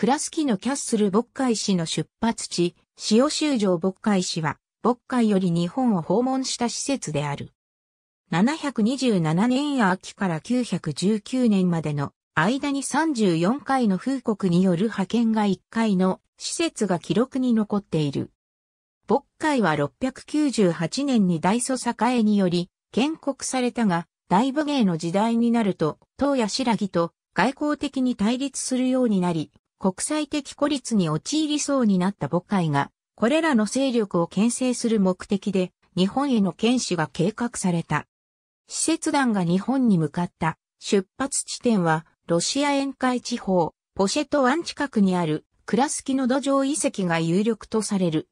クラスキのキャッスル牧海市の出発地、塩州城牧海市は、牧海より日本を訪問した施設である。727年秋から919年までの間に34回の風国による派遣が1回の施設が記録に残っている。牧海は698年に大祖栄により建国されたが、大武芸の時代になると、東野白木と外交的に対立するようになり、国際的孤立に陥りそうになった母会が、これらの勢力を牽制する目的で、日本への剣士が計画された。使節団が日本に向かった出発地点は、ロシア沿海地方、ポシェト湾近くにある、クラスキの土壌遺跡が有力とされる。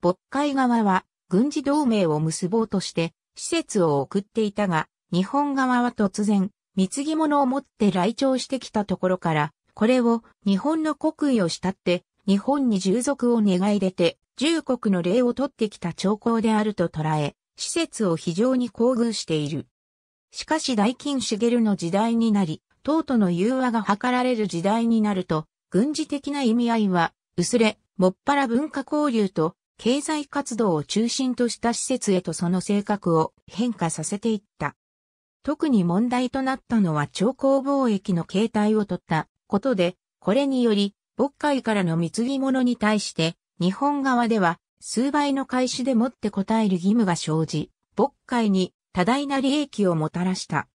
母海側は、軍事同盟を結ぼうとして、施設を送っていたが、日本側は突然、貢ぎ物を持って来庁してきたところから、これを日本の国威を慕って、日本に従属を願い出て、従国の礼を取ってきた兆候であると捉え、施設を非常に厚遇している。しかし大金茂の時代になり、党との融和が図られる時代になると、軍事的な意味合いは、薄れ、もっぱら文化交流と、経済活動を中心とした施設へとその性格を変化させていった。特に問題となったのは超高貿易の形態をとったことで、これにより、渤海からの貢ぎ物に対して、日本側では、数倍の開始でもって応える義務が生じ、渤海に多大な利益をもたらした。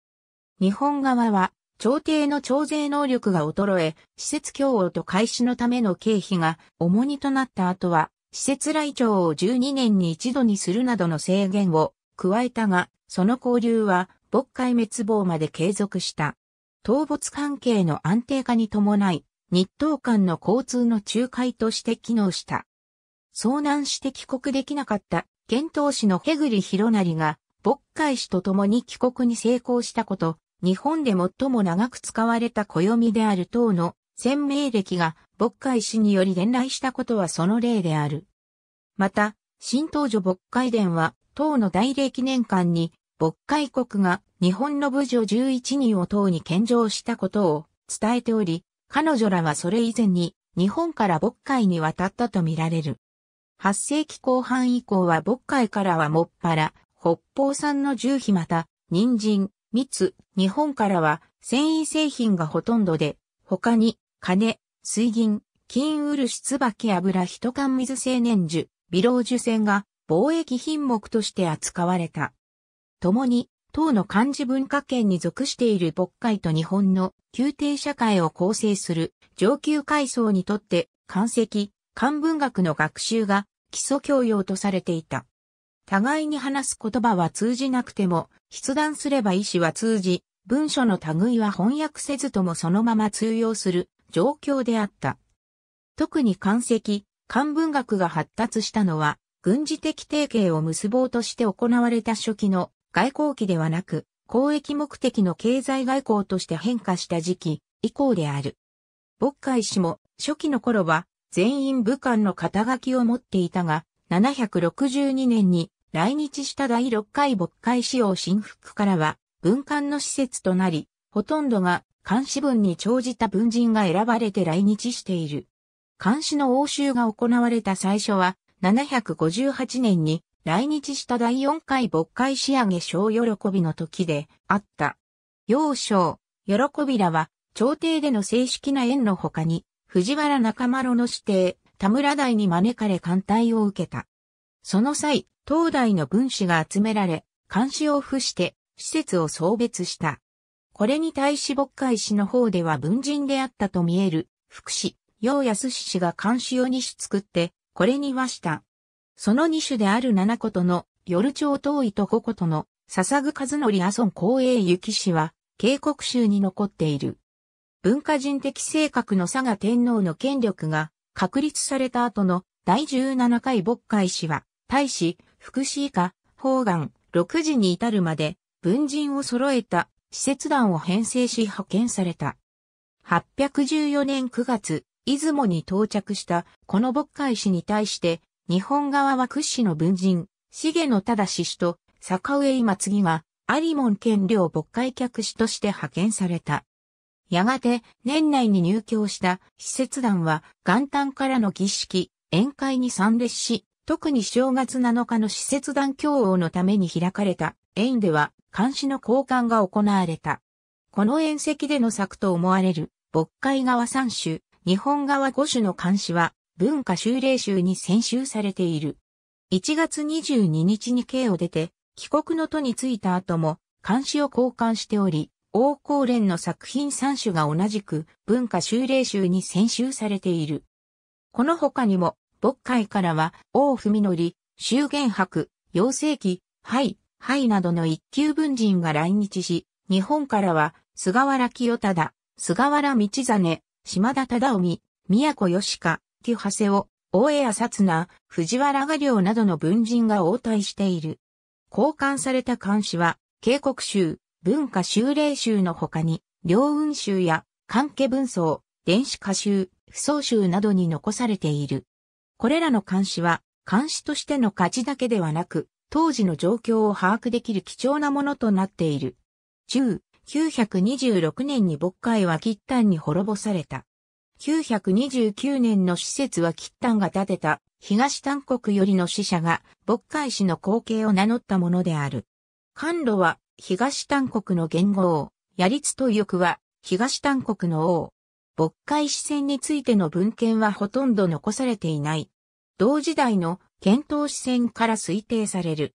日本側は、朝廷の徴税能力が衰え、施設供応と開始のための経費が重荷となった後は、施設来庁を12年に一度にするなどの制限を加えたが、その交流は、渤海滅亡まで継続した。東没関係の安定化に伴い、日東間の交通の仲介として機能した。遭難して帰国できなかった、遣唐使のへぐり弘成が、渤海市と共に帰国に成功したこと、日本で最も長く使われた暦である唐の鮮明歴が渤海市により伝来したことはその例である。また、新東女渤海伝は唐の大記念館に渤海国が日本の部女11人を党に献上したことを伝えており、彼女らはそれ以前に日本から渤海に渡ったとみられる。8世紀後半以降は渤海からはもっぱら、北方産の重皮また、人参、蜜、日本からは繊維製品がほとんどで、他に、金、水銀、金漆椿油一缶水青年樹、微老樹線が貿易品目として扱われた。共に、党の漢字文化圏に属している渤海と日本の宮廷社会を構成する上級階層にとって漢籍、漢文学の学習が基礎教養とされていた。互いに話す言葉は通じなくても、筆談すれば意思は通じ、文書の類は翻訳せずともそのまま通用する状況であった。特に漢籍、漢文学が発達したのは、軍事的提携を結ぼうとして行われた初期の外交機ではなく、公益目的の経済外交として変化した時期以降である。牧海氏も初期の頃は全員武漢の肩書きを持っていたが、762年に来日した第6回牧海使用新服からは文官の施設となり、ほとんどが監視文に長じた文人が選ばれて来日している。監視の応酬が行われた最初は、758年に来日した第4回勃会仕上げ小喜びの時であった。要章、喜びらは、朝廷での正式な縁の他に、藤原中丸の指定、田村台に招かれ艦隊を受けた。その際、東大の軍師が集められ、監視を付して、施設を送別した。これに対し牧海氏の方では文人であったと見える、福祉、楊康氏が監視を西作って、これに和した。その二種である七子との、夜町遠いと五子との、笹具和則阿孫公営雪氏は、警告集に残っている。文化人的性格の佐賀天皇の権力が確立された後の第十七回牧会氏は、大使、福祉以下、方眼、六時に至るまで、文人を揃えた、施設団を編成し派遣された。814年9月、出雲に到着した、この牧会氏に対して、日本側は屈指の文人、重野忠氏と坂上今次は、有門県領牧会客士として派遣された。やがて年内に入居した使節団は元旦からの儀式、宴会に参列し、特に正月7日の使節団教王のために開かれた宴では監視の交換が行われた。この宴席での作と思われる牧会側3種、日本側5種の監視は文化修礼集に選週されている。1月22日に京を出て、帰国の途に着いた後も、監視を交換しており、王光連の作品3種が同じく文化修礼集に選集されている。この他にも、牧会からは、王文則、修玄博、陽ハイ、灰、灰などの一級文人が来日し、日本からは、菅原清忠、菅原道真、島田忠臣、宮古吉香、木長谷を、大江や薩那、藤原画領などの文人が応対している。交換された監視は、警告集、文化修例集の他に、両運集や、関係文章、電子歌集、不相集などに残されている。これらの監視は、監視としての価値だけではなく、当時の状況を把握できる貴重なものとなっている。中、926年に牧会は吉丹に滅ぼされた。929年の施設は吉丹が建てた東丹国よりの死者が牧海市の後継を名乗ったものである。甘露は東丹国の元号、槍津と欲は東丹国の王。牧海市線についての文献はほとんど残されていない。同時代の検討市線から推定される。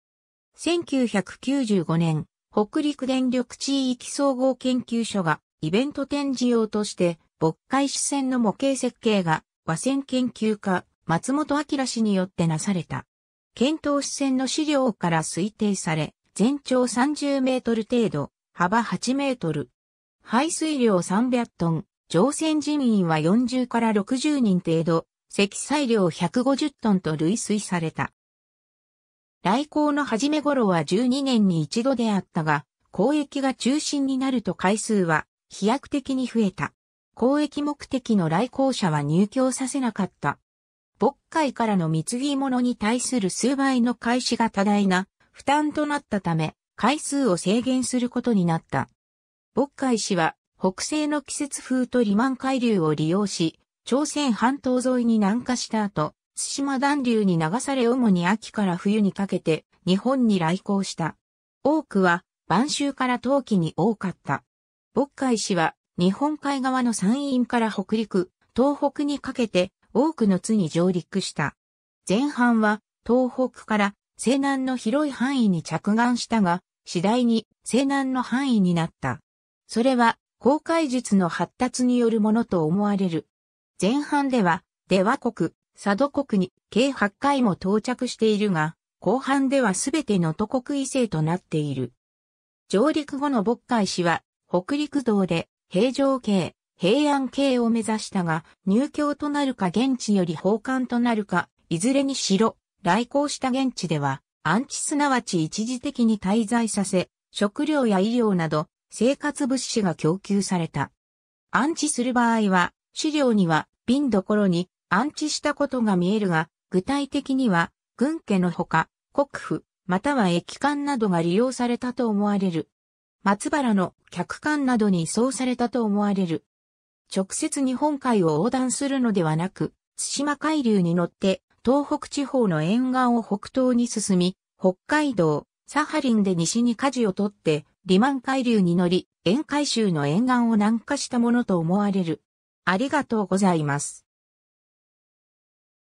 1995年、北陸電力地域総合研究所がイベント展示用として渤海支線の模型設計が和線研究家松本明氏によってなされた。検討支線の資料から推定され、全長30メートル程度、幅8メートル。排水量300トン、乗船人員は40から60人程度、積載量150トンと類推された。来航の初め頃は12年に一度であったが、交易が中心になると回数は飛躍的に増えた。公益目的の来航者は入教させなかった。牧海からの貢ぎ物に対する数倍の開始が多大な負担となったため、回数を制限することになった。牧海氏は北西の季節風とリマン海流を利用し、朝鮮半島沿いに南下した後、津島暖流に流され主に秋から冬にかけて日本に来航した。多くは晩秋から冬季に多かった。牧海氏は日本海側の山陰から北陸、東北にかけて多くの津に上陸した。前半は東北から西南の広い範囲に着岸したが、次第に西南の範囲になった。それは、航海術の発達によるものと思われる。前半では、出羽国、佐渡国に計8回も到着しているが、後半ではすべての都国異性となっている。上陸後の渤海市は、北陸道で平城系、平安系を目指したが、入教となるか現地より奉還となるか、いずれにしろ、来航した現地では、安置すなわち一時的に滞在させ、食料や医療など、生活物資が供給された。安置する場合は、資料には、瓶どころに安置したことが見えるが、具体的には、軍家のほか、国府、または駅館などが利用されたと思われる。松原の客観などに移送されたと思われる。直接日本海を横断するのではなく、対馬海流に乗って東北地方の沿岸を北東に進み、北海道、サハリンで西に舵を取って、リマン海流に乗り、沿海州の沿岸を南下したものと思われる。ありがとうございます。